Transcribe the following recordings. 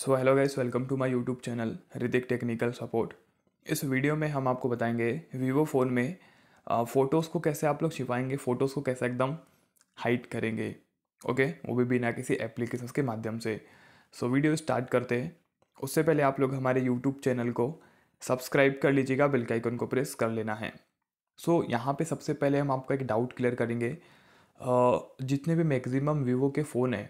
so hello guys welcome to my YouTube channel Hrithik technical support इस वीडियो में हम आपको बताएंगे वीवो फ़ोन में फ़ोटोज़ को कैसे आप लोग छिपाएंगे फ़ोटोज़ को कैसे एकदम हाइट करेंगे ओके वो भी बिना किसी एप्लीकेशन के माध्यम से सो so, वीडियो स्टार्ट करते हैं उससे पहले आप लोग हमारे यूट्यूब चैनल को सब्सक्राइब कर लीजिएगा बिल के आइकन को प्रेस कर लेना है सो so, यहाँ पर सबसे पहले हम आपका एक डाउट क्लियर करेंगे जितने भी मैक्सिमम वीवो के फ़ोन हैं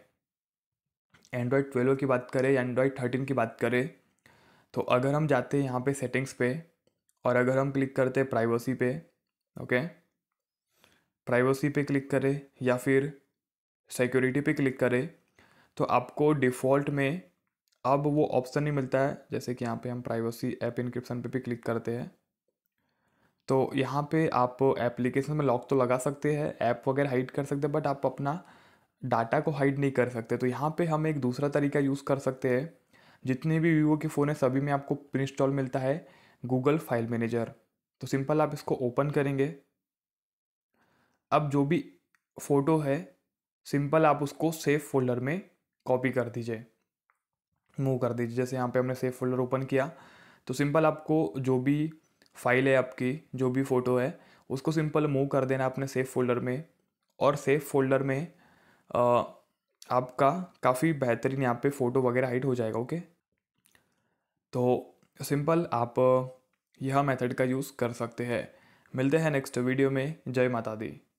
एंड्रॉयड ट्वेल्व की बात करें या एंड्रॉयड थर्टीन की बात करें तो अगर हम जाते हैं यहाँ पे सेटिंग्स पे और अगर हम क्लिक करते हैं प्राइवेसी पे ओके प्राइवेसी पे क्लिक करें या फिर सिक्योरिटी पे क्लिक करें तो आपको डिफ़ॉल्ट में अब वो ऑप्शन नहीं मिलता है जैसे कि यहाँ पे हम प्राइवेसी ऐप इनक्रिप्शन पे भी क्लिक करते हैं तो यहाँ पे आप एप्लीकेशन में लॉक तो लगा सकते हैं ऐप वगैरह हाइड कर सकते हैं बट आप अपना डाटा को हाइड नहीं कर सकते तो यहाँ पे हम एक दूसरा तरीका यूज़ कर सकते हैं जितने भी वीवो के फ़ोन है सभी में आपको प्री इंस्टॉल मिलता है गूगल फाइल मैनेजर तो सिंपल आप इसको ओपन करेंगे अब जो भी फ़ोटो है सिंपल आप उसको सेफ फोल्डर में कॉपी कर दीजिए मूव कर दीजिए जैसे यहाँ पे हमने सेफ फोल्डर ओपन किया तो सिंपल आपको जो भी फाइल है आपकी जो भी फ़ोटो है उसको सिंपल मूव कर देना अपने सेफ फोल्डर में और सेफ फोल्डर में आपका काफ़ी बेहतरीन यहाँ पे फ़ोटो वगैरह हाइट हो जाएगा ओके तो सिंपल आप यह मेथड का यूज़ कर सकते हैं मिलते हैं नेक्स्ट वीडियो में जय माता दी